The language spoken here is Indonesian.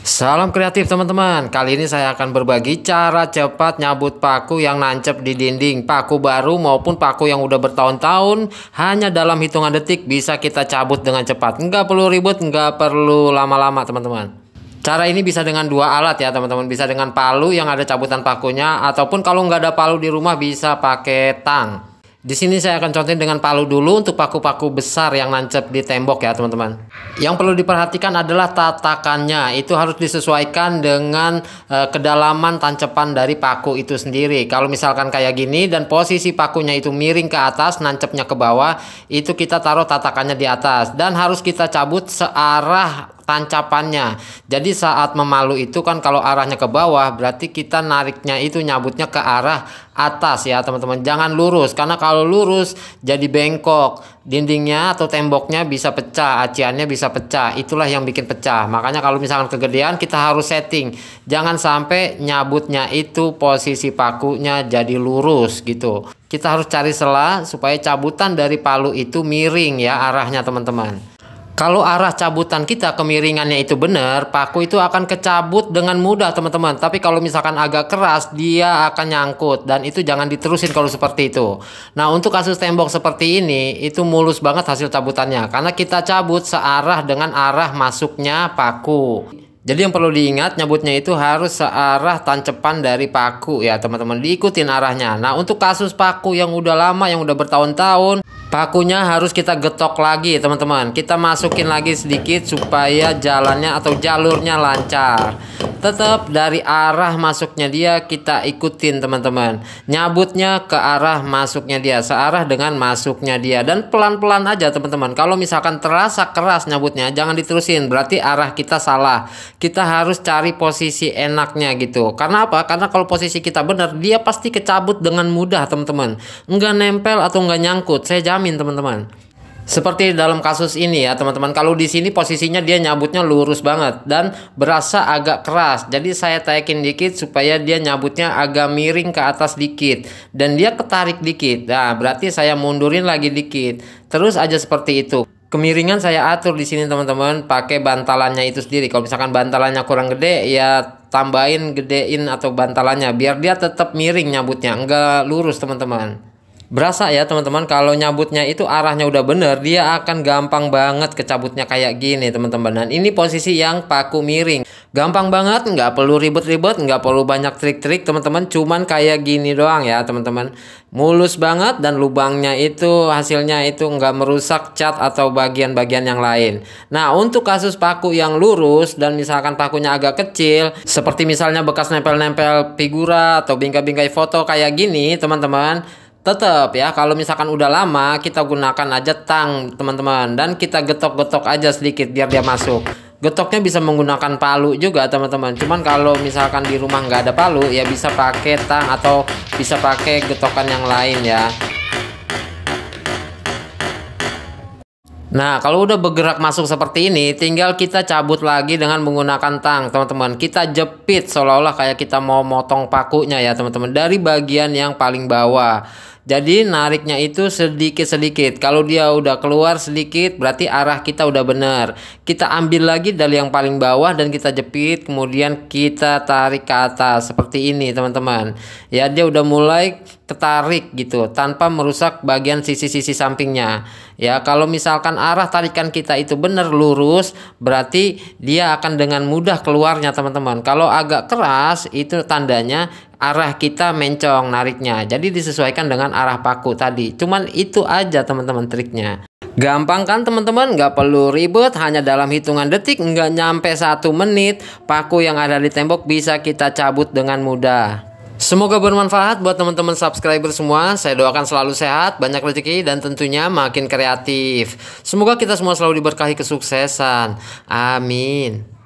Salam kreatif teman-teman Kali ini saya akan berbagi cara cepat nyabut paku yang nancep di dinding Paku baru maupun paku yang udah bertahun-tahun Hanya dalam hitungan detik bisa kita cabut dengan cepat Nggak perlu ribut, nggak perlu lama-lama teman-teman Cara ini bisa dengan dua alat ya teman-teman Bisa dengan palu yang ada cabutan pakunya Ataupun kalau nggak ada palu di rumah bisa pakai tang di sini saya akan contohin dengan palu dulu untuk paku-paku besar yang nancep di tembok ya teman-teman. Yang perlu diperhatikan adalah tatakannya. Itu harus disesuaikan dengan e, kedalaman tancepan dari paku itu sendiri. Kalau misalkan kayak gini dan posisi pakunya itu miring ke atas, nancepnya ke bawah, itu kita taruh tatakannya di atas. Dan harus kita cabut searah tancapannya. Jadi saat memalu itu kan kalau arahnya ke bawah berarti kita nariknya itu nyabutnya ke arah atas ya teman-teman. Jangan lurus karena kalau lurus jadi bengkok. Dindingnya atau temboknya bisa pecah, aciannya bisa pecah. Itulah yang bikin pecah. Makanya kalau misalkan kegedean kita harus setting. Jangan sampai nyabutnya itu posisi pakunya jadi lurus gitu. Kita harus cari sela supaya cabutan dari palu itu miring ya arahnya teman-teman. Kalau arah cabutan kita kemiringannya itu benar, paku itu akan kecabut dengan mudah, teman-teman. Tapi kalau misalkan agak keras, dia akan nyangkut dan itu jangan diterusin kalau seperti itu. Nah, untuk kasus tembok seperti ini, itu mulus banget hasil cabutannya karena kita cabut searah dengan arah masuknya paku. Jadi yang perlu diingat nyabutnya itu harus searah tancepan dari paku ya teman-teman diikutin arahnya. Nah untuk kasus paku yang udah lama yang udah bertahun-tahun Pakunya harus kita getok lagi teman-teman Kita masukin lagi sedikit supaya jalannya atau jalurnya lancar Tetap dari arah masuknya dia kita ikutin teman-teman Nyabutnya ke arah masuknya dia Searah dengan masuknya dia Dan pelan-pelan aja teman-teman Kalau misalkan terasa keras nyabutnya Jangan diterusin Berarti arah kita salah Kita harus cari posisi enaknya gitu Karena apa? Karena kalau posisi kita benar Dia pasti kecabut dengan mudah teman-teman Enggak nempel atau enggak nyangkut Saya jamin kelamin teman-teman seperti dalam kasus ini ya teman-teman kalau di sini posisinya dia nyabutnya lurus banget dan berasa agak keras jadi saya taikin dikit supaya dia nyabutnya agak miring ke atas dikit dan dia ketarik dikit nah berarti saya mundurin lagi dikit terus aja seperti itu kemiringan saya atur di sini teman-teman pakai bantalannya itu sendiri kalau misalkan bantalannya kurang gede ya tambahin gedein atau bantalannya biar dia tetap miring nyabutnya enggak lurus teman-teman berasa ya teman-teman kalau nyabutnya itu arahnya udah bener dia akan gampang banget kecabutnya kayak gini teman-teman dan ini posisi yang paku miring gampang banget nggak perlu ribet-ribet nggak perlu banyak trik-trik teman-teman cuman kayak gini doang ya teman-teman mulus banget dan lubangnya itu hasilnya itu nggak merusak cat atau bagian-bagian yang lain nah untuk kasus paku yang lurus dan misalkan pakunya agak kecil seperti misalnya bekas nempel-nempel figura atau bingkai-bingkai foto kayak gini teman-teman tetap ya kalau misalkan udah lama kita gunakan aja tang teman-teman dan kita getok-getok aja sedikit biar dia masuk getoknya bisa menggunakan palu juga teman-teman cuman kalau misalkan di rumah nggak ada palu ya bisa pakai tang atau bisa pakai getokan yang lain ya Nah, kalau udah bergerak masuk seperti ini, tinggal kita cabut lagi dengan menggunakan tang, teman-teman. Kita jepit seolah-olah kayak kita mau motong pakunya ya, teman-teman, dari bagian yang paling bawah. Jadi nariknya itu sedikit-sedikit. Kalau dia udah keluar sedikit berarti arah kita udah benar. Kita ambil lagi dari yang paling bawah dan kita jepit kemudian kita tarik ke atas seperti ini teman-teman. Ya dia udah mulai ketarik gitu tanpa merusak bagian sisi-sisi sampingnya. Ya, kalau misalkan arah tarikan kita itu benar lurus, berarti dia akan dengan mudah keluarnya, teman-teman. Kalau agak keras itu tandanya arah kita mencong nariknya. Jadi disesuaikan dengan arah paku tadi. Cuman itu aja teman-teman triknya. Gampang kan teman-teman, nggak perlu ribet, hanya dalam hitungan detik, nggak nyampe satu menit, paku yang ada di tembok bisa kita cabut dengan mudah. Semoga bermanfaat buat teman-teman subscriber semua. Saya doakan selalu sehat, banyak rezeki, dan tentunya makin kreatif. Semoga kita semua selalu diberkahi kesuksesan. Amin.